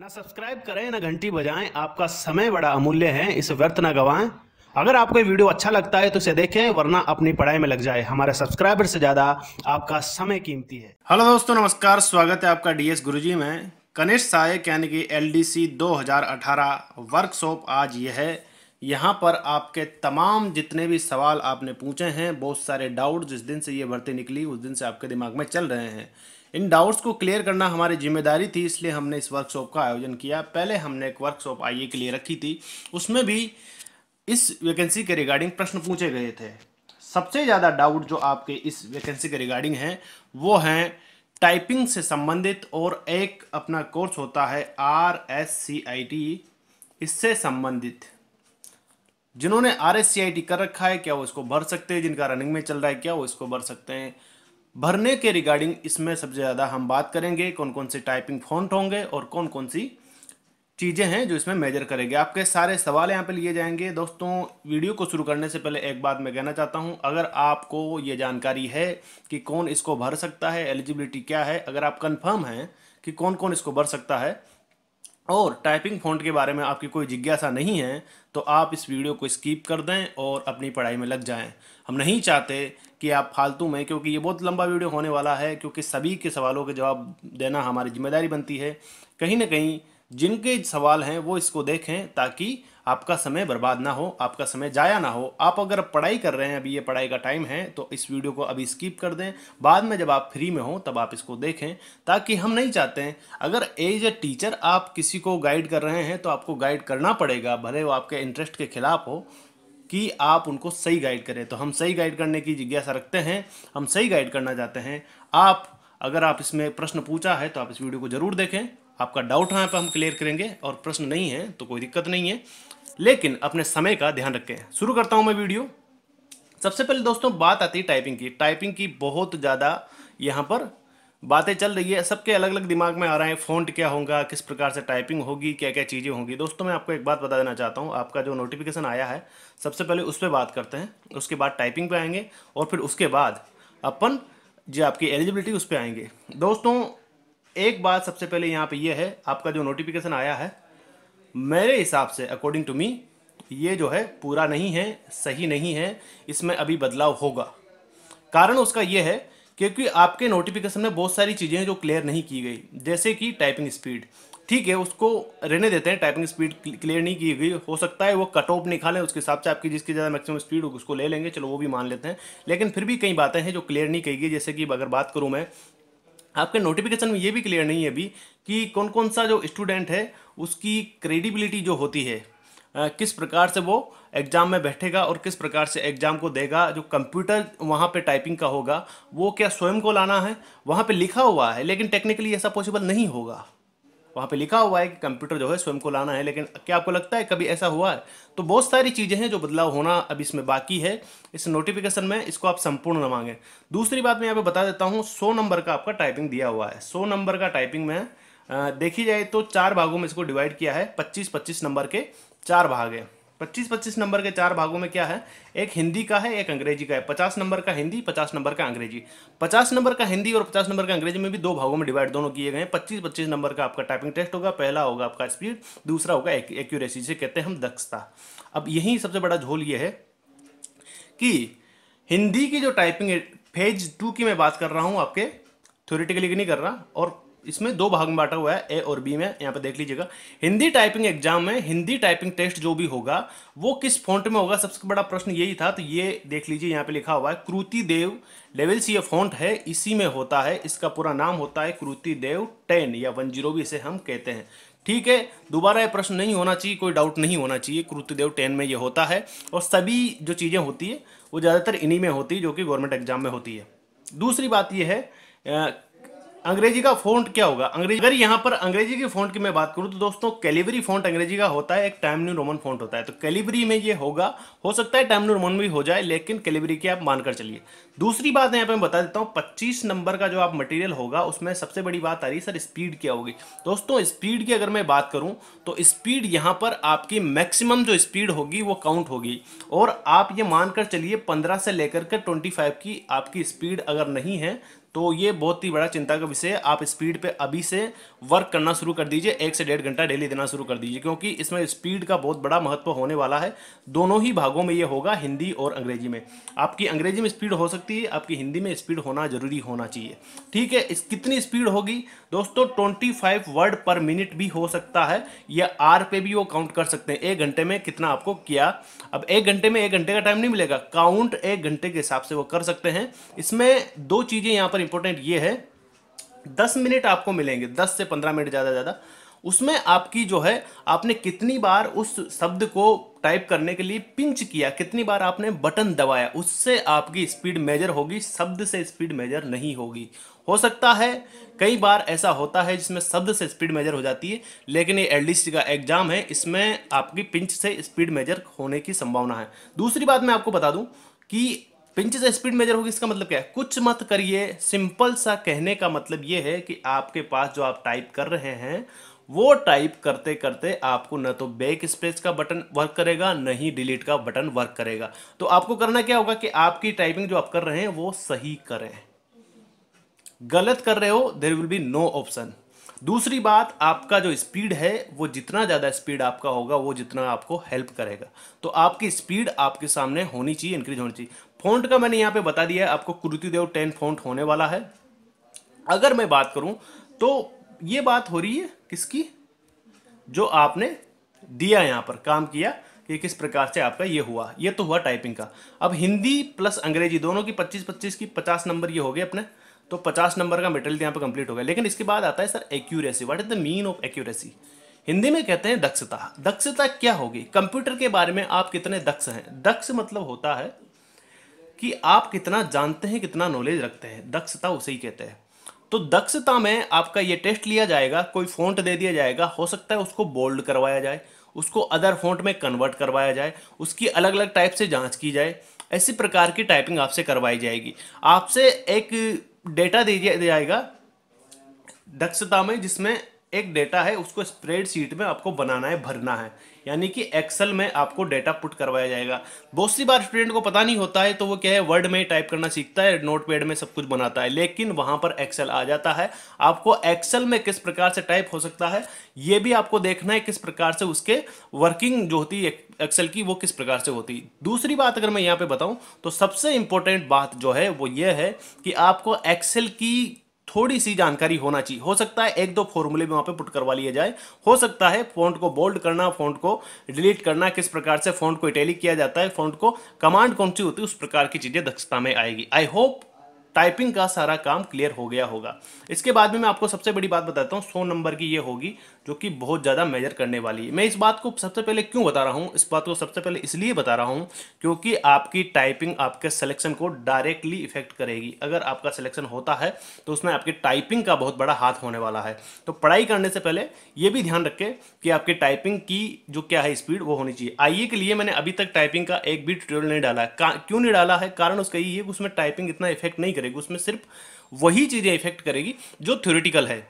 ना सब्सक्राइब करें ना घंटी बजाएं आपका समय बड़ा अमूल्य है इसे व्यर्थ ना गवाएं अगर आपको ये वीडियो अच्छा लगता है तो इसे देखें वरना अपनी पढ़ाई में लग जाए हमारे सब्सक्राइबर से ज़्यादा आपका समय कीमती है हेलो दोस्तों नमस्कार स्वागत है आपका डीएस गुरुजी में कनिष्ठ सहायक यानी कि एलडीसी 2018 वर्कशॉप आज यह है यहाँ पर आपके तमाम जितने भी सवाल आपने पूछे हैं बहुत सारे डाउट जिस दिन से ये भर्ती निकली उस दिन से आपके दिमाग में चल रहे हैं इन डाउट्स को क्लियर करना हमारी जिम्मेदारी थी इसलिए हमने इस वर्कशॉप का आयोजन किया पहले हमने एक वर्कशॉप आई के लिए रखी थी उसमें भी इस वैकेंसी के रिगार्डिंग प्रश्न पूछे गए थे सबसे ज़्यादा डाउट जो आपके इस वैकेंसी के रिगार्डिंग हैं वो हैं टाइपिंग से संबंधित और एक अपना कोर्स होता है R S C I T इससे संबंधित जिन्होंने R S C I T कर रखा है क्या वो इसको भर सकते हैं जिनका रनिंग में चल रहा है क्या वो इसको भर सकते हैं भरने के रिगार्डिंग इसमें सबसे ज़्यादा हम बात करेंगे कौन कौन से टाइपिंग फॉन्ट होंगे और कौन कौन सी चीज़ें हैं जो इसमें मेजर करेंगे आपके सारे सवाल यहाँ पे लिए जाएंगे दोस्तों वीडियो को शुरू करने से पहले एक बात मैं कहना चाहता हूँ अगर आपको ये जानकारी है कि कौन इसको भर सकता है एलिजिबिलिटी क्या है अगर आप कन्फर्म हैं कि कौन कौन इसको भर सकता है और टाइपिंग फॉन्ट के बारे में आपकी कोई जिज्ञासा नहीं है तो आप इस वीडियो को स्कीप कर दें और अपनी पढ़ाई में लग जाएं हम नहीं चाहते कि आप फालतू में क्योंकि ये बहुत लंबा वीडियो होने वाला है क्योंकि सभी के सवालों के जवाब देना हमारी जिम्मेदारी बनती है कहीं ना कहीं जिनके सवाल हैं वो इसको देखें ताकि आपका समय बर्बाद ना हो आपका समय जाया ना हो आप अगर पढ़ाई कर रहे हैं अभी ये पढ़ाई का टाइम है तो इस वीडियो को अभी स्किप कर दें बाद में जब आप फ्री में हो तब आप इसको देखें ताकि हम नहीं चाहते हैं अगर एज ए टीचर आप किसी को गाइड कर रहे हैं तो आपको गाइड करना पड़ेगा भले वो आपके इंटरेस्ट के खिलाफ हो कि आप उनको सही गाइड करें तो हम सही गाइड करने की जिज्ञासा रखते हैं हम सही गाइड करना चाहते हैं आप अगर आप इसमें प्रश्न पूछा है तो आप इस वीडियो को ज़रूर देखें आपका डाउट यहाँ पर हम क्लियर करेंगे और प्रश्न नहीं है तो कोई दिक्कत नहीं है लेकिन अपने समय का ध्यान रखें शुरू करता हूँ मैं वीडियो सबसे पहले दोस्तों बात आती है टाइपिंग की टाइपिंग की बहुत ज़्यादा यहाँ पर बातें चल रही है सबके अलग अलग दिमाग में आ रहे हैं फ़ॉन्ट क्या होगा किस प्रकार से टाइपिंग होगी क्या क्या चीज़ें होंगी दोस्तों मैं आपको एक बात बता देना चाहता हूँ आपका जो नोटिफिकेशन आया है सबसे पहले उस पर बात करते हैं उसके बाद टाइपिंग पे आएंगे और फिर उसके बाद अपन जो आपकी एलिजिबिलिटी उस पर आएंगे दोस्तों एक बात सबसे पहले यहाँ पर यह है आपका जो नोटिफिकेशन आया है मेरे हिसाब से अकॉर्डिंग टू मी ये जो है पूरा नहीं है सही नहीं है इसमें अभी बदलाव होगा कारण उसका यह है क्योंकि आपके नोटिफिकेशन में बहुत सारी चीज़ें जो क्लियर नहीं की गई जैसे कि टाइपिंग स्पीड ठीक है उसको रहने देते हैं टाइपिंग स्पीड क्लियर नहीं की गई हो सकता है वो कट ऑफ निकालें उसके हिसाब से आपकी जिसकी ज़्यादा मैक्सिमम स्पीड होगी उसको ले लेंगे चलो वो भी मान लेते हैं लेकिन फिर भी कई बातें हैं जो क्लियर नहीं की गई जैसे कि अगर बात करूँ मैं आपके नोटिफिकेशन में ये भी क्लियर नहीं है अभी कि कौन कौन सा जो स्टूडेंट है उसकी क्रेडिबिलिटी जो होती है किस प्रकार से वो एग्ज़ाम में बैठेगा और किस प्रकार से एग्ज़ाम को देगा जो कंप्यूटर वहाँ पे टाइपिंग का होगा वो क्या स्वयं को लाना है वहाँ पे लिखा हुआ है लेकिन टेक्निकली ऐसा पॉसिबल नहीं होगा वहाँ पे लिखा हुआ है कि कंप्यूटर जो है स्वयं को लाना है लेकिन क्या आपको लगता है कभी ऐसा हुआ है तो बहुत सारी चीज़ें हैं जो बदलाव होना अब इसमें बाकी है इस नोटिफिकेशन में इसको आप संपूर्ण न मांगें दूसरी बात मैं यहाँ पे बता देता हूँ सौ नंबर का आपका टाइपिंग दिया हुआ है सौ नंबर का टाइपिंग में देखी जाए तो चार भागों में इसको डिवाइड किया है पच्चीस पच्चीस नंबर के चार भाग हैं पच्चीस पच्चीस नंबर के चार भागों में क्या है एक हिंदी का है एक अंग्रेजी का है पचास नंबर का हिंदी पचास नंबर का अंग्रेजी पचास नंबर का हिंदी और पचास नंबर का अंग्रेजी में भी दो भागों में डिवाइड दोनों किए गए हैं पच्चीस पच्चीस नंबर का आपका टाइपिंग टेस्ट होगा पहला होगा आपका स्पीड दूसरा होगा एक्यूरेसी जिसे कहते हैं हम दक्षता अब यही सबसे बड़ा झोल ये है कि हिंदी की जो टाइपिंग फेज टू की मैं बात कर रहा हूँ आपके थ्योरेटिकली नहीं कर रहा और इसमें दो भाग में बांटा हुआ है ए और बी में यहाँ पे देख लीजिएगा हिंदी टाइपिंग एग्जाम में हिंदी टाइपिंग टेस्ट जो भी होगा वो किस फॉन्ट में होगा सबसे बड़ा प्रश्न यही था तो ये देख लीजिए यहाँ पे लिखा हुआ है कृति देव लेवल सी ये फॉन्ट है इसी में होता है इसका पूरा नाम होता है कृति देव टेन या वन जीरो भी इसे हम कहते हैं ठीक है दोबारा ये प्रश्न नहीं होना चाहिए कोई डाउट नहीं होना चाहिए कृतिदेव टेन में ये होता है और सभी जो चीज़ें होती है वो ज़्यादातर इन्हीं में होती है जो कि गवर्नमेंट एग्जाम में होती है दूसरी बात ये है अंग्रेजी का फ़ॉन्ट क्या होगा अंग्रेजी अगर यहाँ पर अंग्रेजी के फ़ॉन्ट की मैं बात करूँ तो दोस्तों कैलिवरी फ़ॉन्ट अंग्रेजी का होता है एक टाइम न्यू रोमन फ़ॉन्ट होता है तो कैलिवरी में ये होगा हो सकता है टाइम न्यू रोमन भी हो जाए लेकिन कैलिवरी की आप मानकर चलिए दूसरी बात यहाँ पे मैं बता देता हूँ पच्चीस नंबर का जो आप मटेरियल होगा उसमें सबसे बड़ी बात आ रही है सर स्पीड क्या होगी दोस्तों स्पीड की अगर मैं बात करूँ तो स्पीड यहाँ पर आपकी मैक्सिमम जो स्पीड होगी वो काउंट होगी और आप ये मानकर चलिए पंद्रह से लेकर के ट्वेंटी की आपकी स्पीड अगर नहीं है तो ये बहुत ही बड़ा चिंता का विषय है आप स्पीड पे अभी से वर्क करना शुरू कर दीजिए एक से डेढ़ घंटा डेली देना शुरू कर दीजिए क्योंकि इसमें स्पीड का बहुत बड़ा महत्व होने वाला है दोनों ही भागों में ये होगा हिंदी और अंग्रेजी में आपकी अंग्रेजी में स्पीड हो सकती है आपकी हिंदी में स्पीड होना जरूरी होना चाहिए ठीक है इस कितनी स्पीड होगी दोस्तों ट्वेंटी वर्ड पर मिनट भी हो सकता है या आर पे भी वो काउंट कर सकते हैं एक घंटे में कितना आपको किया अब एक घंटे में एक घंटे का टाइम नहीं मिलेगा काउंट एक घंटे के हिसाब से वो कर सकते हैं इसमें दो चीज़ें यहाँ पर पर इंपॉर्टेंट ये है दस मिनट आपको मिलेंगे दस से पंद्रह मिनट ज़्यादा ज़्यादा उसमें आपकी जो है आपने कितनी बार उस शब्द को टाइप करने के लिए पिंच किया कितनी बार आपने बटन दबाया उससे आपकी स्पीड मेजर होगी शब्द से स्पीड मेजर नहीं होगी हो सकता है कई बार ऐसा होता है जिसमें शब्द से स्पीड मेजर हो जाती है लेकिन ये एल का एग्जाम है इसमें आपकी पिंच से स्पीड मेजर होने की संभावना है दूसरी बात मैं आपको बता दूं कि पिंचेस स्पीड मेजर होगी इसका मतलब क्या है कुछ मत करिए सिंपल सा कहने का मतलब ये है कि आपके पास जो आप टाइप कर रहे हैं वो टाइप करते करते आपको न तो बैक स्पेस का बटन वर्क करेगा न ही डिलीट का बटन वर्क करेगा तो आपको करना क्या होगा कि आपकी टाइपिंग जो आप कर रहे हैं वो सही करें गलत कर रहे हो there will be no option दूसरी बात आपका जो स्पीड है वो जितना ज़्यादा स्पीड आपका होगा वो जितना आपको हेल्प करेगा तो आपकी स्पीड आपके सामने होनी चाहिए इंक्रीज होनी चाहिए फ़ॉन्ट का मैंने यहाँ पे बता दिया है आपको कुरुतिदेव टेन फ़ॉन्ट होने वाला है अगर मैं बात करूँ तो ये बात हो रही है किसकी जो आपने दिया यहाँ पर काम किया कि किस प्रकार से आपका ये हुआ ये तो हुआ टाइपिंग का अब हिंदी प्लस अंग्रेजी दोनों की 25 25 की 50 नंबर ये हो गए अपने तो 50 नंबर का मेटेरियल यहाँ पर कंप्लीट हो गया लेकिन इसके बाद आता है sir accuracy what is the mean of accuracy Hindi में कहते हैं दक्षता दक्षता क्या होगी कंप्यूटर के बारे में आप कितने दक्ष हैं दक्ष मतलब होता है कि आप कितना जानते हैं कितना नॉलेज रखते हैं दक्षता उसे ही कहते हैं तो दक्षता में आपका ये टेस्ट लिया जाएगा कोई फ़ॉन्ट दे दिया जाएगा हो सकता है उसको बोल्ड करवाया जाए उसको अदर फ़ॉन्ट में कन्वर्ट करवाया जाए उसकी अलग अलग टाइप से जांच की जाए ऐसी प्रकार की टाइपिंग आपसे करवाई जाएगी आपसे एक डेटा दे दिया जाएगा दक्षता में जिसमें एक डेटा है उसको स्प्रेड शीट में आपको बनाना है भरना है यानी कि एक्सेल में आपको डेटा पुट करवाया जाएगा बहुत सी बार स्टूडेंट को पता नहीं होता है तो वो क्या है वर्ड में टाइप करना सीखता है नोटपैड में सब कुछ बनाता है लेकिन वहाँ पर एक्सेल आ जाता है आपको एक्सेल में किस प्रकार से टाइप हो सकता है ये भी आपको देखना है किस प्रकार से उसके वर्किंग जो होती है एक्सेल की वो किस प्रकार से होती दूसरी बात अगर मैं यहाँ पे बताऊँ तो सबसे इंपॉर्टेंट बात जो है वो ये है कि आपको एक्सेल की थोड़ी सी जानकारी होना चाहिए हो सकता है एक दो फॉर्मूले भी वहां पे पुट करवा लिया जाए हो सकता है फॉन्ट को बोल्ड करना फॉन्ट को डिलीट करना किस प्रकार से फॉन्ट को इटैलिक किया जाता है फॉन्ट को कमांड कौन सी होती है उस प्रकार की चीज़ें दक्षता में आएगी आई होप टाइपिंग का सारा काम क्लियर हो गया होगा इसके बाद में मैं आपको सबसे बड़ी बात बताता हूँ सो नंबर की ये होगी जो कि बहुत ज़्यादा मेजर करने वाली है मैं इस बात को सबसे पहले क्यों बता रहा हूँ इस बात को सबसे पहले इसलिए बता रहा हूँ क्योंकि आपकी टाइपिंग आपके सिलेक्शन को डायरेक्टली इफेक्ट करेगी अगर आपका सिलेक्शन होता है तो उसमें आपकी टाइपिंग का बहुत बड़ा हाथ होने वाला है तो पढ़ाई करने से पहले ये भी ध्यान रखें कि आपकी टाइपिंग की जो क्या है स्पीड वो होनी चाहिए आइए के लिए मैंने अभी तक टाइपिंग का एक भी ट्यूटोरियल नहीं डाला है क्यों नहीं डाला है कारण उसका ये उसमें टाइपिंग इतना इफेक्ट नहीं करेगी उसमें सिर्फ वही चीज़ें इफेक्ट करेगी जो थ्योरेटिकल है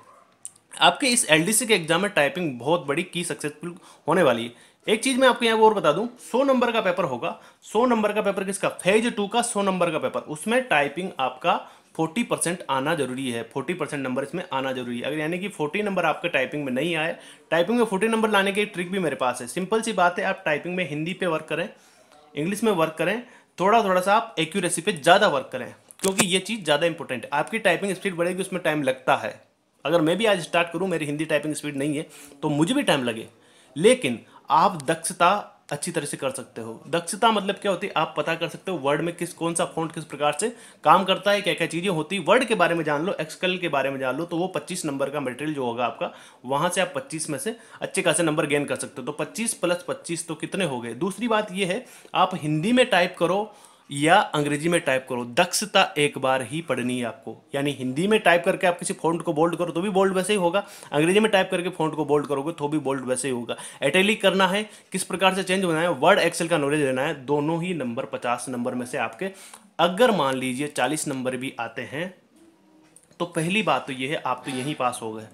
आपके इस एल के एग्जाम में टाइपिंग बहुत बड़ी की सक्सेसफुल होने वाली है एक चीज मैं आपको यहाँ और बता दूं 100 नंबर का पेपर होगा 100 नंबर का पेपर किसका फेज टू का 100 नंबर का पेपर उसमें टाइपिंग आपका 40 परसेंट आना जरूरी है 40 परसेंट नंबर इसमें आना जरूरी है अगर यानी कि 40 नंबर आपके टाइपिंग में नहीं आए टाइपिंग में 40 नंबर लाने की ट्रिक भी मेरे पास है सिंपल सी बात है आप टाइपिंग में हिंदी पे वर्क करें इंग्लिश में वर्क करें थोड़ा थोड़ा सा आप एक्यूरेसी पे ज़्यादा वर्क करें क्योंकि ये चीज़ ज़्यादा इंपॉर्टेंट है आपकी टाइपिंग स्पीड बढ़ेगी उसमें टाइम लगता है अगर मैं भी आज स्टार्ट करूँ मेरी हिंदी टाइपिंग स्पीड नहीं है तो मुझे भी टाइम लगे लेकिन आप दक्षता अच्छी तरह से कर सकते हो दक्षता मतलब क्या होती है आप पता कर सकते हो वर्ड में किस कौन सा फॉन्ट किस प्रकार से काम करता है क्या क्या चीज़ें होती है वर्ड के बारे में जान लो एक्सकल के बारे में जान लो तो वो 25 नंबर का मटेरियल जो होगा आपका वहाँ से आप 25 में से अच्छे खासे नंबर गेन कर सकते हो तो 25 प्लस 25 तो कितने हो गए दूसरी बात ये है आप हिंदी में टाइप करो या अंग्रेजी में टाइप करो दक्षता एक बार ही पढ़नी है आपको यानी हिंदी में टाइप करके आप किसी फॉन्ट को बोल्ड करो तो भी बोल्ड वैसे ही होगा अंग्रेजी में टाइप करके फॉन्ट को बोल्ड करोगे तो भी बोल्ड वैसे ही होगा एटेलिक करना है किस प्रकार से चेंज होना है वर्ड एक्सेल का नॉलेज लेना है दोनों ही नंबर पचास नंबर में से आपके अगर मान लीजिए चालीस नंबर भी आते हैं तो पहली बात तो ये है आप तो यहीं पास हो गए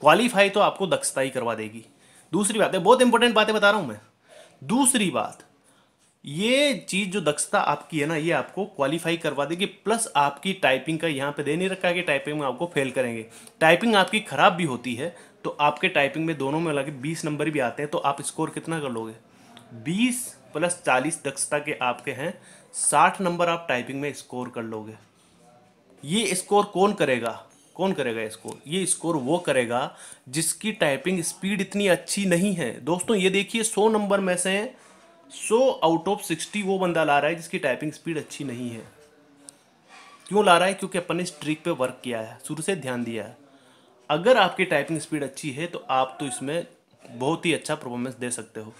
क्वालिफाई तो आपको दक्षता ही करवा देगी दूसरी बात है बहुत इंपॉर्टेंट बातें बता रहा हूँ मैं दूसरी बात ये चीज़ जो दक्षता आपकी है ना ये आपको क्वालिफाई करवा देगी प्लस आपकी टाइपिंग का यहाँ पे दे नहीं रखा कि टाइपिंग में आपको फेल करेंगे टाइपिंग आपकी ख़राब भी होती है तो आपके टाइपिंग में दोनों में लगे बीस नंबर भी आते हैं तो आप स्कोर कितना कर लोगे बीस प्लस चालीस दक्षता के आपके हैं साठ नंबर आप टाइपिंग में स्कोर कर लोगे ये स्कोर कौन करेगा कौन करेगा स्कोर ये स्कोर वो करेगा जिसकी टाइपिंग स्पीड इतनी अच्छी नहीं है दोस्तों ये देखिए सौ नंबर में से सो आउट ऑफ सिक्सटी वो बंदा ला रहा है जिसकी टाइपिंग स्पीड अच्छी नहीं है क्यों ला रहा है क्योंकि अपन ने इस ट्रिक पे वर्क किया है शुरू से ध्यान दिया है अगर आपकी टाइपिंग स्पीड अच्छी है तो आप तो इसमें बहुत ही अच्छा परफॉर्मेंस दे सकते हो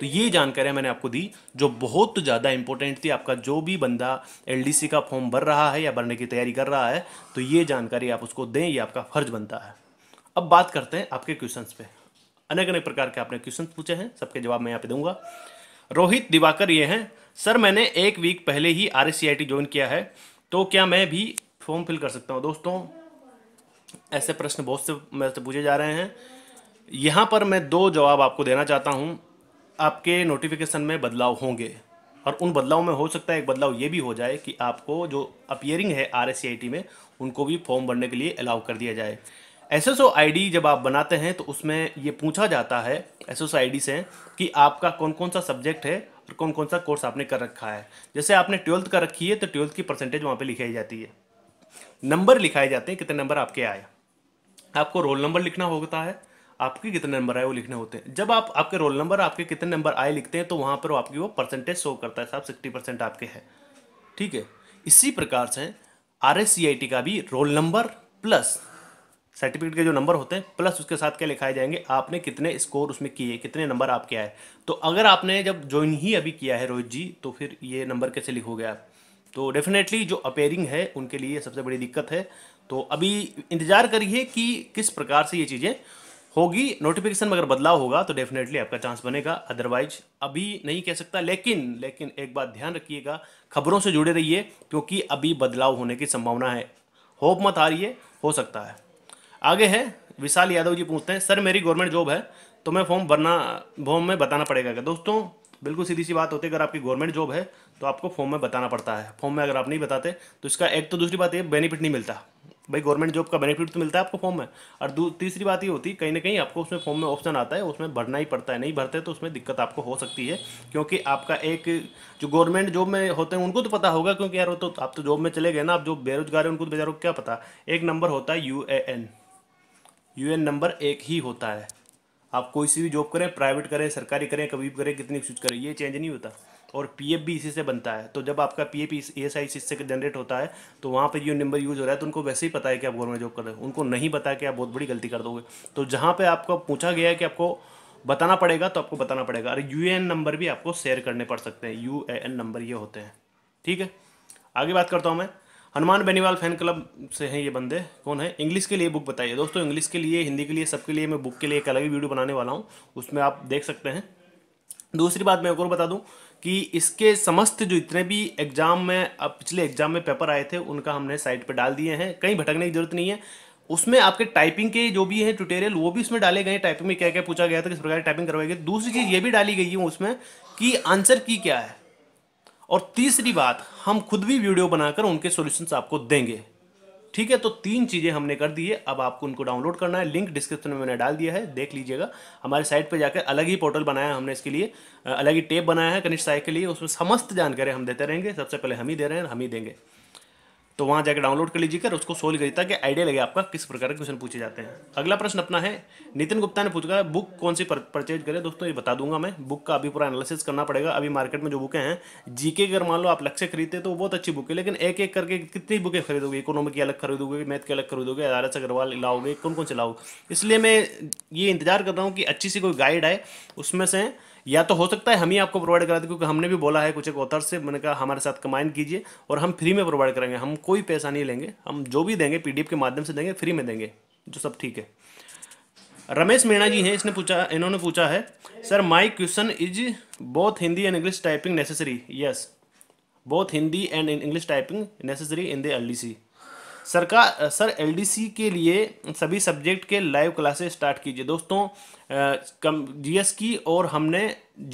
तो ये जानकारी मैंने आपको दी जो बहुत ज़्यादा इंपॉर्टेंट थी आपका जो भी बंदा एलडीसी का फॉर्म भर रहा है या भरने की तैयारी कर रहा है तो ये जानकारी आप उसको दें ये आपका फर्ज बनता है अब बात करते हैं आपके क्वेश्चंस पे अनेक अनेक प्रकार के आपने क्वेश्चन पूछे हैं सबके जवाब मैं यहाँ पे दूंगा रोहित दिवाकर ये हैं सर मैंने एक वीक पहले ही आर एस ज्वाइन किया है तो क्या मैं भी फॉर्म फिल कर सकता हूँ दोस्तों ऐसे प्रश्न बहुत से मेरे से पूछे जा रहे हैं यहाँ पर मैं दो जवाब आपको देना चाहता हूँ आपके नोटिफिकेशन में बदलाव होंगे और उन बदलाव में हो सकता है एक बदलाव ये भी हो जाए कि आपको जो अपियरिंग है आर में उनको भी फॉर्म भरने के लिए अलाउ कर दिया जाए एस एस जब आप बनाते हैं तो उसमें ये पूछा जाता है एस एस से कि आपका कौन कौन सा सब्जेक्ट है और कौन कौन सा कोर्स आपने कर रखा है जैसे आपने ट्वेल्थ कर रखी है तो ट्वेल्थ की परसेंटेज वहाँ पर लिखाई जाती है नंबर लिखाए जाते हैं कितने नंबर आपके आए आपको रोल नंबर लिखना होता है आपके कितने नंबर आए वो लिखने होते हैं जब आप आपके रोल नंबर आपके कितने नंबर आए लिखते हैं तो वहाँ पर आपकी वो परसेंटेज शो करता है साहब सिक्सटी परसेंट आपके हैं ठीक है इसी प्रकार से आर e का भी रोल नंबर प्लस सर्टिफिकेट के जो नंबर होते हैं प्लस उसके साथ क्या लिखाए जाएंगे आपने कितने स्कोर उसमें किए कितने नंबर आपके आए तो अगर आपने जब ज्वाइन ही अभी किया है रोहित जी तो फिर ये नंबर कैसे लिखोगे आप तो डेफिनेटली जो अपेयरिंग है उनके लिए सबसे बड़ी दिक्कत है तो अभी इंतज़ार करिए कि किस प्रकार से ये चीज़ें होगी नोटिफिकेशन में अगर बदलाव होगा तो डेफिनेटली आपका चांस बनेगा अदरवाइज अभी नहीं कह सकता लेकिन लेकिन एक बात ध्यान रखिएगा खबरों से जुड़े रहिए क्योंकि अभी बदलाव होने की संभावना है होप मत आ रही है हो सकता है आगे है विशाल यादव जी पूछते हैं सर मेरी गवर्नमेंट जॉब है तो मैं फॉर्म भरना फॉर्म में बताना पड़ेगा क्या दोस्तों बिल्कुल सीधी सी बात होती है अगर आपकी गवर्नमेंट जॉब है तो आपको फॉर्म में बताना पड़ता है फॉर्म में अगर आप नहीं बताते तो इसका एक तो दूसरी बात ये बेनिफिट नहीं मिलता भाई गवर्नमेंट जॉब का बेनिफिट तो मिलता है आपको फॉर्म में और तीसरी बात ये होती है कहीं ना कहीं आपको उसमें फॉर्म में ऑप्शन आता है उसमें भरना ही पड़ता है नहीं भरते तो उसमें दिक्कत आपको हो सकती है क्योंकि आपका एक जो गवर्नमेंट जॉब में होते हैं उनको तो पता होगा क्योंकि यार वो तो आप तो जॉब में चले गए ना आप जो बेरोजगार है उनको तो बेचारों क्या पता एक नंबर होता है U A N UAN number एक ही होता है आप कोई सी भी जॉब करें प्राइवेट करें सरकारी करें कभी भी करें कितनी चूज करें ये चेंज नहीं होता और पीएफ भी इसी से बनता है तो जब आपका पीएफ ईएसआई इसी से जनरेट होता है तो वहाँ पर ये नंबर यूज़ हो रहा है तो उनको वैसे ही पता है कि आप गवर्नमेंट जॉब कर रहे हो उनको नहीं पता कि आप बहुत बड़ी गलती कर दोगे तो जहाँ पर आपको पूछा गया है कि आपको बताना पड़ेगा तो आपको बताना पड़ेगा अरे यू नंबर भी आपको शेयर करने पड़ सकते हैं यू नंबर ये होते हैं ठीक है आगे बात करता हूँ मैं हनुमान बेनीवाल फैन क्लब से हैं ये बंदे कौन है इंग्लिश के लिए बुक बताइए दोस्तों इंग्लिश के लिए हिंदी के लिए सबके लिए मैं बुक के लिए एक अलग ही वीडियो बनाने वाला हूँ उसमें आप देख सकते हैं दूसरी बात मैं एक और बता दूँ कि इसके समस्त जो इतने भी एग्ज़ाम में अब पिछले एग्ज़ाम में पेपर आए थे उनका हमने साइट पर डाल दिए हैं कहीं भटकने की जरूरत नहीं है उसमें आपके टाइपिंग के जो भी है ट्यूटोरियल वो भी उसमें डाले गए टाइपिंग में क्या क्या पूछा गया था किस प्रकार टाइपिंग करवाई गई दूसरी चीज़ ये भी डाली गई है उसमें कि आंसर की क्या है और तीसरी बात हम खुद भी वीडियो बनाकर उनके सॉल्यूशंस आपको देंगे ठीक है तो तीन चीज़ें हमने कर दी है अब आपको उनको डाउनलोड करना है लिंक डिस्क्रिप्शन में मैंने डाल दिया है देख लीजिएगा हमारे साइट पर जाकर अलग ही पोर्टल बनाया है हमने इसके लिए अलग ही टेप बनाया है कनिष्ठ साय के लिए उसमें समस्त जानकारी हम देते रहेंगे सबसे पहले हम ही दे रहे हैं हम ही देंगे तो वहाँ जाकर डाउनलोड कर लीजिएगा उसको सोल्व करिए कि आइडिया लगे आपका किस प्रकार के क्वेश्चन पूछे जाते हैं अगला प्रश्न अपना है नितिन गुप्ता ने पूछा बुक कौन सी परचेज करें दोस्तों ये बता दूंगा मैं बुक का अभी पूरा एनालिसिस करना पड़ेगा अभी मार्केट में जो बुकें हैं जीके अगर मान लो आप लक्ष्य खरीदते तो बहुत अच्छी बुक है लेकिन एक एक करके कितनी बुकें खरीदोगे इकोनॉमिक की अलग खरीदोगे मैथ के अलग खरीदोगे एस अग्रवाल लाओगे कौन कौन से लाओगे इसलिए मैं ये इंतजार कर रहा हूँ कि अच्छी सी कोई गाइड आए उसमें से या तो हो सकता है हम ही आपको प्रोवाइड करा दें क्योंकि हमने भी बोला है कुछ एक ऑथर से मैंने कहा हमारे साथ कमाइन कीजिए और हम फ्री में प्रोवाइड करेंगे हम कोई पैसा नहीं लेंगे हम जो भी देंगे पी के माध्यम से देंगे फ्री में देंगे जो सब ठीक है रमेश मीणा जी हैं इसने पूछा इन्होंने पूछा है sir my question is both Hindi and English typing necessary yes both Hindi and English typing necessary in the D C सरकार सर एलडीसी के लिए सभी सब्जेक्ट के लाइव क्लासेस स्टार्ट कीजिए दोस्तों कम जीएस की और हमने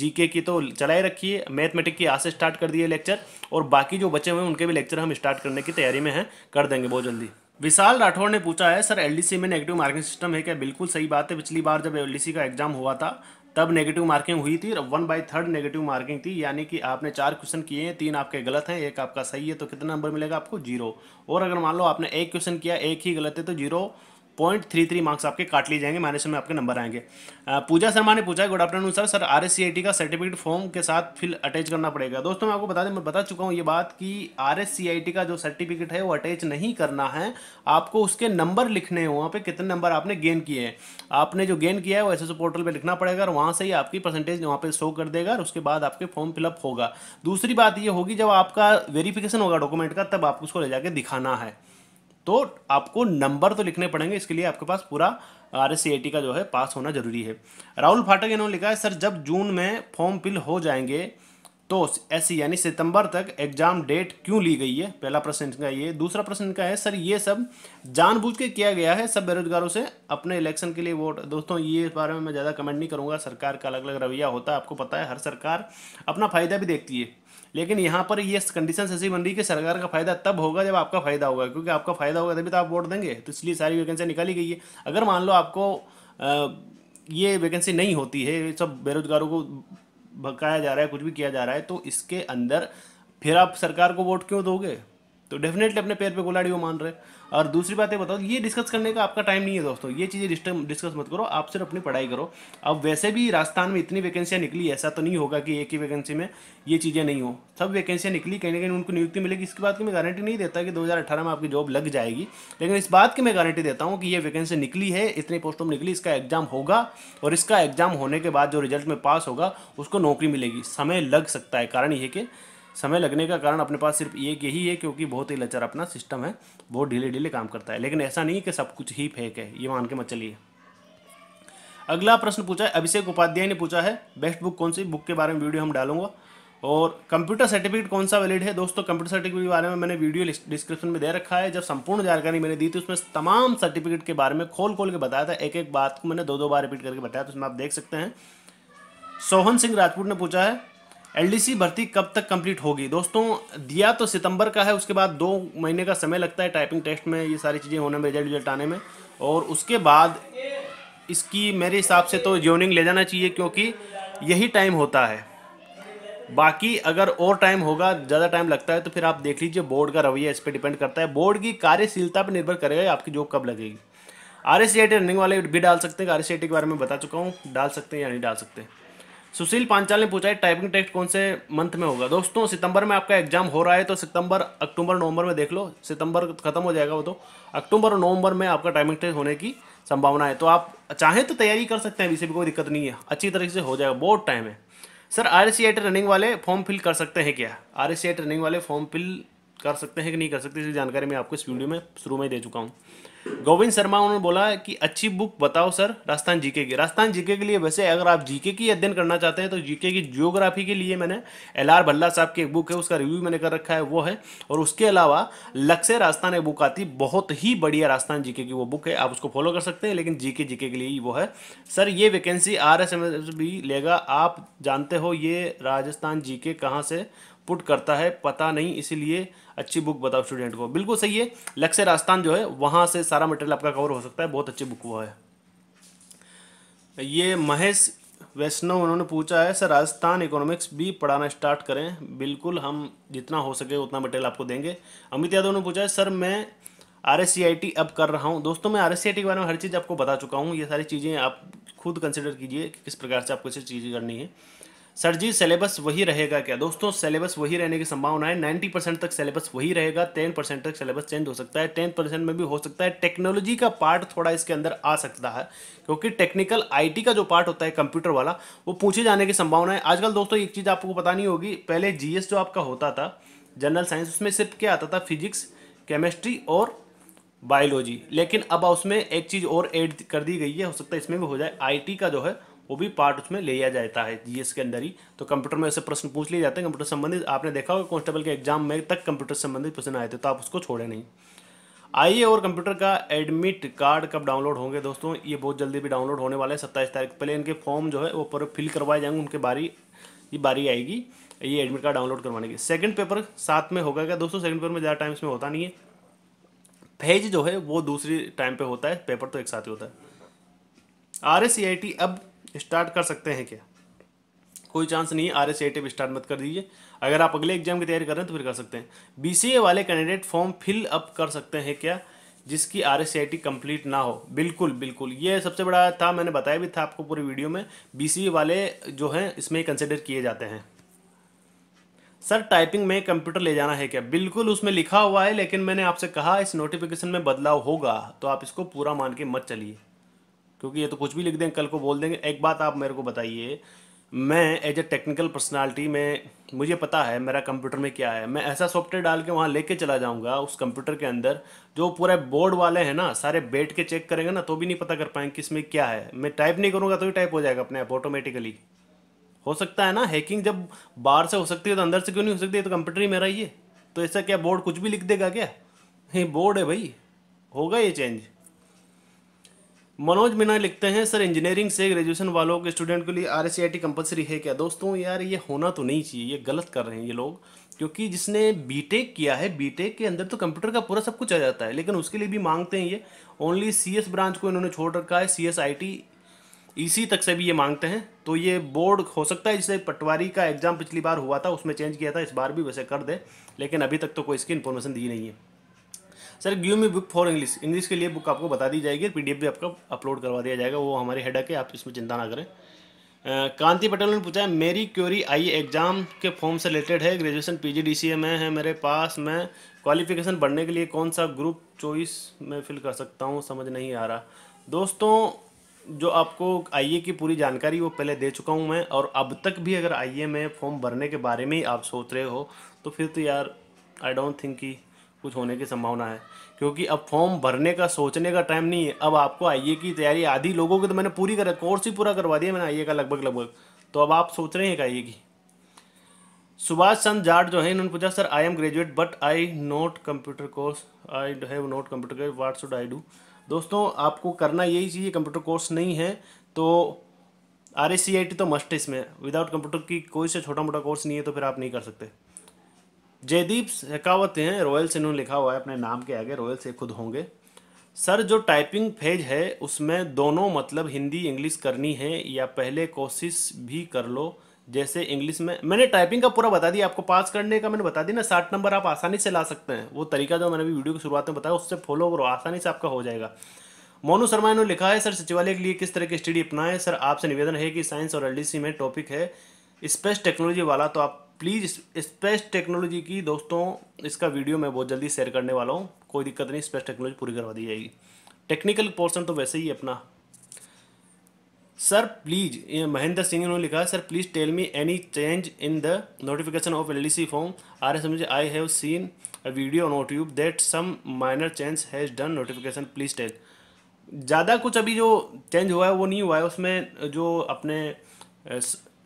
जीके की तो चलाए रखी है मैथमेटिक की आज से स्टार्ट कर दिए लेक्चर और बाकी जो बचे हुए हैं उनके भी लेक्चर हम स्टार्ट करने की तैयारी में हैं कर देंगे बहुत जल्दी विशाल राठौर ने पूछा है सर एलडीसी में नेगेटिव मार्किंग सिस्टम है क्या बिल्कुल सही बात है पिछली बार जब एलडीसी का एग्जाम हुआ था तब नेगेटिव मार्किंग हुई थी one by third negative marking थी यानी कि आपने चार क्वेश्चन किए हैं तीन आपके गलत हैं एक आपका सही है तो कितना नंबर मिलेगा आपको जीरो और अगर मान लो आपने एक क्वेश्चन किया एक ही गलत है तो zero point three three marks आपके काट लिए जाएंगे माइनस में आपके नंबर आएंगे पूजा शर्मा ने पूछा good afternoon sir sir R का सर्टिफिकेट फॉर्म के साथ फिल अटैच करना पड़ेगा दोस्तों मैं आपको बता दें मैं बता चुका हूँ ये बात कि आर का जो सर्टिफिकेट है वो अटैच नहीं करना है आपको उसके नंबर लिखने हैं वहाँ पर कितने नंबर आपने गेन किए हैं आपने जो गेन किया है वो एस पोर्टल पर लिखना पड़ेगा और वहाँ से ही आपकी परसेंटेज वहाँ पर शो कर देगा और उसके बाद आपके फॉर्म फिलअप होगा दूसरी बात ये होगी जब आपका वेरीफिकेशन होगा डॉक्यूमेंट का तब आपको उसको ले जाकर दिखाना है तो आपको नंबर तो लिखने पड़ेंगे इसके लिए आपके पास पूरा आर एस का जो है पास होना जरूरी है राहुल फाटक इन्होंने लिखा है सर जब जून में फॉर्म फिल हो जाएंगे तो ऐसी यानी सितंबर तक एग्जाम डेट क्यों ली गई है पहला प्रश्न का ये दूसरा प्रश्न का है सर ये सब जानबूझ के किया गया है सब बेरोजगारों से अपने इलेक्शन के लिए वोट दोस्तों ये इस बारे में मैं ज़्यादा कमेंट नहीं करूँगा सरकार का अलग अलग रवैया होता है आपको पता है हर सरकार अपना फ़ायदा भी देखती है लेकिन यहाँ पर ये कंडीशन ऐसी बन रही है कि सरकार का फायदा तब होगा जब आपका फायदा होगा क्योंकि आपका फायदा होगा तभी तो आप वोट देंगे तो इसलिए सारी वैकेंसी निकाली गई है अगर मान लो आपको ये वैकेंसी नहीं होती है सब बेरोजगारों को भकाया जा रहा है कुछ भी किया जा रहा है तो इसके अंदर फिर आप सरकार को वोट क्यों दोगे तो डेफिनेटली अपने पैर पे गोलाड़ी वो मान रहे और दूसरी बात ये बताओ ये डिस्कस करने का आपका टाइम नहीं है दोस्तों ये चीज़ें डिस्कस मत करो आप सिर्फ अपनी पढ़ाई करो अब वैसे भी राजस्थान में इतनी वैकेंसियाँ निकली ऐसा तो नहीं होगा कि एक ही वैकेंसी में ये चीज़ें नहीं हो सब वैकेंसियाँ निकली कहीं ना कहीं उनको नियुक्ति मिलेगी इसके बाद की मैं गारंटी नहीं देता कि दो में आपकी जॉब लग जाएगी लेकिन इस बात की मैं गारंटी देता हूँ कि ये वैकेंसी निकली है इतने पोस्टों में निकली इसका एग्जाम होगा और इसका एग्जाम होने के बाद जो रिजल्ट में पास होगा उसको नौकरी मिलेगी समय लग सकता है कारण ये कि समय लगने का कारण अपने पास सिर्फ ये यही है क्योंकि बहुत ही लचर अपना सिस्टम है बहुत ढीले ढीले काम करता है लेकिन ऐसा नहीं कि सब कुछ ही फेक है ये मान के मत चलिए अगला प्रश्न पूछा है अभिषेक उपाध्याय ने पूछा है बेस्ट बुक कौन सी बुक के बारे में वीडियो हम डालूंगा और कंप्यूटर सर्टिफिकेट कौन सा वैलिड है दोस्तों कंप्यूटर सर्टिफिकेट के बारे में मैंने वीडियो डिस्क्रिप्शन में दे रखा है जब संपूर्ण जानकारी मैंने दी थी उसमें तमाम सर्टिफिकेट के बारे में खोल खोल के बताया था एक एक बात को मैंने दो दो बार रिपीट करके बताया तो उसमें आप देख सकते हैं सोहन सिंह राजपूत ने पूछा है एलडीसी भर्ती कब तक कंप्लीट होगी दोस्तों दिया तो सितंबर का है उसके बाद दो महीने का समय लगता है टाइपिंग टेस्ट में ये सारी चीज़ें होने में रिजल्ट रिजल्ट आने में और उसके बाद इसकी मेरे हिसाब से तो जोनिंग ले जाना चाहिए क्योंकि यही टाइम होता है बाकी अगर और टाइम होगा ज़्यादा टाइम लगता है तो फिर आप देख लीजिए बोर्ड का रवैया इस पर डिपेंड करता है बोर्ड की कार्यशीलता पर निर्भर करेगा आपकी जॉब कब लगेगी आर एस रनिंग वाले भी डाल सकते हैं आर एस के बारे में बता चुका हूँ डाल सकते हैं या नहीं डाल सकते सुशील पांचाल ने पूछा है टाइपिंग टेस्ट कौन से मंथ में होगा दोस्तों सितंबर में आपका एग्जाम हो रहा है तो सितंबर अक्टूबर नवंबर में देख लो सितंबर खत्म हो जाएगा वो तो अक्टूबर और नवंबर में आपका टाइपिंग टेस्ट होने की संभावना है तो आप चाहें तो तैयारी कर सकते हैं इसे भी कोई दिक्कत नहीं है अच्छी तरीके से हो जाएगा बहुत टाइम है सर आर रनिंग वाले फॉर्म फिल कर सकते हैं क्या आर रनिंग वाले फॉर्म फिल कर सकते हैं कि नहीं कर सकते इसकी जानकारी मैं आपको इस वीडियो में शुरू में दे चुका हूँ गोविंद शर्मा उन्होंने बोला कि अच्छी बुक बताओ सर राजस्थान जीके की राजस्थान जीके के लिए वैसे अगर आप जीके की अध्ययन करना चाहते हैं तो जीके की जियोग्राफी के लिए मैंने एल आर भल्ला साहब की एक बुक है उसका रिव्यू मैंने कर रखा है वो है और उसके अलावा लक्ष्य राजस्थान एक बुक आती बहुत ही बढ़िया राजस्थान जीके की वो बुक है आप उसको फॉलो कर सकते हैं लेकिन जीके जीके के लिए वो है सर ये vacancy R S M S भी लेगा आप जानते हो ये राजस्थान जीके कहाँ से पुट करता है पता नहीं इसीलिए अच्छी बुक बताओ स्टूडेंट को बिल्कुल सही है लक्ष्य राजस्थान जो है वहाँ से सारा मटेरियल आपका कवर हो सकता है बहुत अच्छी बुक हुआ है ये महेश वैष्णव उन्होंने पूछा है सर राजस्थान इकोनॉमिक्स भी पढ़ाना स्टार्ट करें बिल्कुल हम जितना हो सके उतना मटेरियल आपको देंगे अमित यादव ने पूछा है सर मैं आर अब कर रहा हूँ दोस्तों मैं आर के बारे में हर चीज़ आपको बता चुका हूँ ये सारी चीज़ें आप खुद कंसिडर कीजिए कि किस प्रकार से आपको इसे चीज़ें करनी है सर जी सिलेबस वही रहेगा क्या दोस्तों सिलेबस वही रहने की संभावना है नाइन्टी परसेंट तक सिलेबस वही रहेगा टेन परसेंट तक सिलेबस चेंज हो सकता है टेन परसेंट में भी हो सकता है टेक्नोलॉजी का पार्ट थोड़ा इसके अंदर आ सकता है क्योंकि टेक्निकल आईटी का जो पार्ट होता है कंप्यूटर वाला वो पूछे जाने की संभावना है आजकल दोस्तों एक चीज़ आपको पता नहीं होगी पहले जी जो आपका होता था जनरल साइंस उसमें सिर्फ क्या आता था फिजिक्स केमिस्ट्री और बायोलॉजी लेकिन अब उसमें एक चीज़ और एड कर दी गई है हो सकता है इसमें भी हो जाए आई का जो है वो भी पार्ट उसमें ले लिया जाता है जीएस के अंदर ही तो कंप्यूटर में ऐसे प्रश्न पूछ लिए जाते हैं कंप्यूटर संबंधित आपने देखा होगा कॉन्स्टेबल के एग्जाम में तक कंप्यूटर संबंधित प्रश्न आए थे तो आप उसको छोड़े नहीं आइए और कंप्यूटर का एडमिट कार्ड कब डाउनलोड होंगे दोस्तों ये बहुत जल्दी भी डाउनलोड होने वाले हैं सत्ताईस तारीख पहले इनके फॉर्म जो है वो पर फिल करवाए जाएंगे उनके बारी ये बारी आएगी ये एडमिट कार्ड डाउनलोड करवाने की सेकंड पेपर साथ में होगा क्या दोस्तों सेकंड पेपर में ज़्यादा टाइम इसमें होता नहीं है फेज जो है वो दूसरी टाइम पर होता है पेपर तो एक साथ ही होता है R S C I T अब स्टार्ट कर सकते हैं क्या कोई चांस नहीं आर एस एटिव स्टार्ट मत कर दीजिए अगर आप अगले एग्जाम की तैयारी कर रहे हैं तो फिर कर सकते हैं बी वाले कैंडिडेट फॉर्म फिल अप कर सकते हैं क्या जिसकी आर एस कंप्लीट ना हो बिल्कुल बिल्कुल ये सबसे बड़ा था मैंने बताया भी था आपको पूरी वीडियो में बी वाले जो हैं इसमें कंसिडर किए जाते हैं सर टाइपिंग में कंप्यूटर ले जाना है क्या बिल्कुल उसमें लिखा हुआ है लेकिन मैंने आपसे कहा इस नोटिफिकेशन में बदलाव होगा तो आप इसको पूरा मान के मत चलिए क्योंकि ये तो कुछ भी लिख देंगे कल को बोल देंगे एक बात आप मेरे को बताइए मैं एज ए टेक्निकल पर्सनालिटी में मुझे पता है मेरा कंप्यूटर में क्या है मैं ऐसा सॉफ्टवेयर डाल के वहाँ लेके चला जाऊँगा उस कंप्यूटर के अंदर जो पूरे बोर्ड वाले हैं ना सारे बैठ के चेक करेंगे ना तो भी नहीं पता कर पाएंगे किस में क्या है मैं टाइप नहीं करूँगा तो भी टाइप हो जाएगा अपने आप ऑटोमेटिकली हो सकता है ना हैकिंग जब बाहर से हो सकती है तो अंदर से क्यों नहीं हो सकती है तो कंप्यूटर ही मेरा ही है तो ऐसा क्या बोर्ड कुछ भी लिख देगा क्या ये बोर्ड है भाई होगा ये चेंज मनोज मीना लिखते हैं सर इंजीनियरिंग से ग्रेजुएशन वालों के स्टूडेंट के लिए आर एस कंपलसरी है क्या दोस्तों यार ये होना तो नहीं चाहिए ये गलत कर रहे हैं ये लोग क्योंकि जिसने बीटेक किया है बीटेक के अंदर तो कंप्यूटर का पूरा सब कुछ आ जाता है लेकिन उसके लिए भी मांगते हैं ये ओनली सी ब्रांच को इन्होंने छोड़ रखा है सी एस इसी तक से भी ये मांगते हैं तो ये बोर्ड हो सकता है जिसे पटवारी का एग्ज़ाम पिछली बार हुआ था उसमें चेंज किया था इस बार भी वैसे कर दे लेकिन अभी तक तो कोई इसकी इन्फॉर्मेशन दी नहीं है sir give me book for English English के लिए बुक आपको बता दी जाएगी पी भी आपका अपलोड करवा दिया जाएगा वो हमारे हेड है आप इसमें चिंता ना करें कांति पटेल ने पूछा है मेरी क्योरी आई एग्ज़ाम के फॉर्म से रिलेटेड है ग्रेजुएशन जी में है मेरे पास मैं क्वालिफिकेशन बढ़ने के लिए कौन सा ग्रुप चॉइस में फिल कर सकता हूँ समझ नहीं आ रहा दोस्तों जो आपको आई की पूरी जानकारी वो पहले दे चुका हूँ मैं और अब तक भी अगर आई में फॉर्म भरने के बारे में ही आप सोच रहे हो तो फिर तो यार आई डोंट थिंक कि कुछ होने की संभावना है क्योंकि अब फॉर्म भरने का सोचने का टाइम नहीं है अब आपको आइए की तैयारी आधी लोगों की तो मैंने पूरी करा कोर्स ही पूरा करवा दिया मैंने आइए का लगभग लगभग तो अब आप सोच रहे हैं आइए की सुभाष चंद जाट जो है इन्होंने पूछा sir I am graduate but I not computer course I have not computer course what should I do दोस्तों आपको करना यही चाहिए कंप्यूटर कोर्स नहीं है तो आर तो मस्ट है इसमें विदाउट कंप्यूटर की कोई से छोटा मोटा कोर्स नहीं है तो फिर आप नहीं कर सकते जयदीप शेखावत हैं रॉयल से इन्होंने लिखा हुआ है अपने नाम के आगे रॉयल से खुद होंगे सर जो टाइपिंग फेज है उसमें दोनों मतलब हिंदी इंग्लिश करनी है या पहले कोशिश भी कर लो जैसे इंग्लिश में मैंने टाइपिंग का पूरा बता दिया आपको पास करने का मैंने बता दिया ना साठ नंबर आप आसानी से ला सकते हैं वो तरीका जो मैंने अभी वीडियो की शुरुआत में बताया उससे फॉलो करो आसानी से आपका हो जाएगा मोनू शर्मा ने लिखा है सर सचिवालय के लिए किस तरह की स्टडी अपनाएं सर आपसे निवेदन है कि साइंस और एल में टॉपिक है स्पेस टेक्नोलॉजी वाला तो आप प्लीज़ स्पेस टेक्नोलॉजी की दोस्तों इसका वीडियो मैं बहुत जल्दी शेयर करने वाला हूँ कोई दिक्कत नहीं स्पेस टेक्नोलॉजी पूरी करवा दी जाएगी टेक्निकल पोर्सन तो वैसे ही अपना सर प्लीज़ महेंद्र सिंह ने लिखा sir please tell me any change in the notification of L form R S समझे I have seen a video on YouTube that some minor change has done notification please tell ज़्यादा कुछ अभी जो change हुआ है वो नहीं हुआ है उसमें जो अपने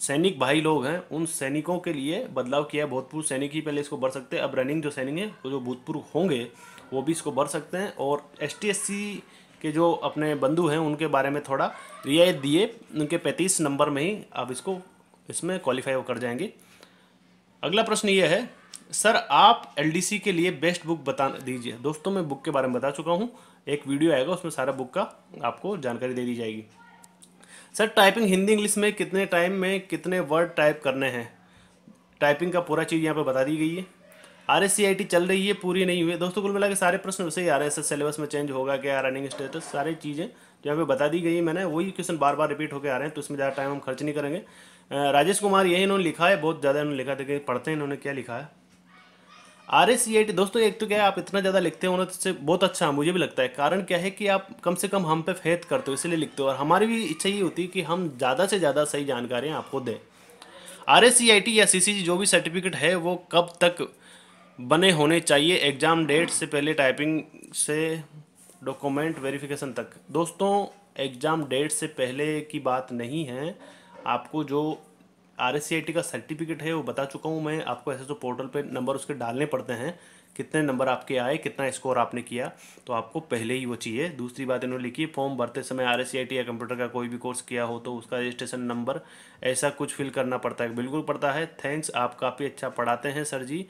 सैनिक भाई लोग हैं उन सैनिकों के लिए बदलाव किया है भूतपूर्व सैनिक ही पहले इसको भर सकते हैं अब रनिंग जो सैनिक हैं जो भूतपूर्व होंगे वो भी इसको भर सकते हैं और एस के जो अपने बंधु हैं उनके बारे में थोड़ा रियायत दिए उनके पैंतीस नंबर में ही आप इसको इसमें क्वालिफाई कर जाएंगे अगला प्रश्न ये है सर आप एल के लिए बेस्ट बुक बता दीजिए दोस्तों मैं बुक के बारे में बता चुका हूँ एक वीडियो आएगा उसमें सारा बुक का आपको जानकारी दे दी जाएगी सर टाइपिंग हिंदी इंग्लिश में कितने टाइम में कितने वर्ड टाइप करने हैं टाइपिंग का पूरा चीज़ यहाँ पर बता दी गई है आर एस चल रही है पूरी नहीं हुई दोस्तों कुल मिला के सारे प्रश्न वैसे ही आ रहे हैं सर सिलेबस में चेंज होगा क्या रनिंग स्टेटस सारी चीज़ें जो यहाँ पे बता दी गई है मैंने वही क्वेश्चन बार बार रिपीट होकर आ रहे हैं तो इसमें ज़्यादा टाइम हम खर्च नहीं करेंगे राजेश कुमार यही इन्होंने लिखा है बहुत ज़्यादा इन्होंने लिखा था कि पढ़ते हैं इन्होंने क्या लिखा है R S C I T दोस्तों एक तो क्या है आप इतना ज़्यादा लिखते हो ना तो बहुत अच्छा है मुझे भी लगता है कारण क्या है कि आप कम से कम हम पे फेथ करते हो इसलिए लिखते हो और हमारी भी इच्छा ये होती है कि हम ज़्यादा से ज़्यादा सही जानकारियाँ आपको दें R S C I T या सी सी जो भी सर्टिफिकेट है वो कब तक बने होने चाहिए एग्ज़ाम डेट से पहले टाइपिंग से डॉक्यूमेंट वेरिफिकेशन तक दोस्तों एग्ज़ाम डेट से पहले की बात नहीं है आपको जो आर का सर्टिफिकेट है वो बता चुका हूँ मैं आपको ऐसे तो पोर्टल पर नंबर उसके डालने पड़ते हैं कितने नंबर आपके आए कितना स्कोर आपने किया तो आपको पहले ही वो चाहिए दूसरी बात इन्होंने लिखी है फॉर्म भरते समय आर या कंप्यूटर का कोई भी कोर्स किया हो तो उसका रजिस्ट्रेशन नंबर ऐसा कुछ फिल करना पड़ता है बिल्कुल पड़ता है थैंक्स आप काफ़ी अच्छा पढ़ाते हैं सर जी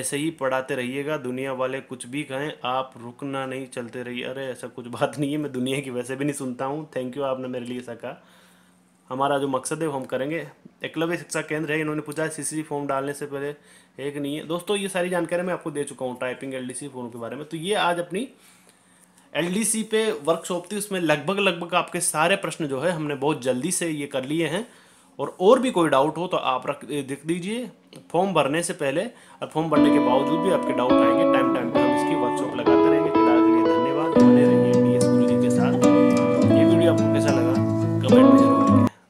ऐसे ही पढ़ाते रहिएगा दुनिया वाले कुछ भी कहें आप रुकना नहीं चलते रहिए अरे ऐसा कुछ बात नहीं है मैं दुनिया की वैसे भी नहीं सुनता हूँ थैंक यू आपने मेरे लिए ऐसा कहा हमारा जो मकसद है वो हम करेंगे एकलव्य शिक्षा केंद्र है इन्होंने पूछा सी फॉर्म डालने से पहले एक नहीं है दोस्तों ये सारी जानकारी मैं आपको दे चुका हूँ टाइपिंग एल फॉर्म के बारे में तो ये आज अपनी एल पे वर्कशॉप थी उसमें लगभग लगभग आपके सारे प्रश्न जो है हमने बहुत जल्दी से ये कर लिए हैं और और भी कोई डाउट हो तो आप रख दिख दीजिए फॉर्म भरने से पहले और फॉर्म भरने के बावजूद भी आपके डाउट आएंगे टाइम टाइम पर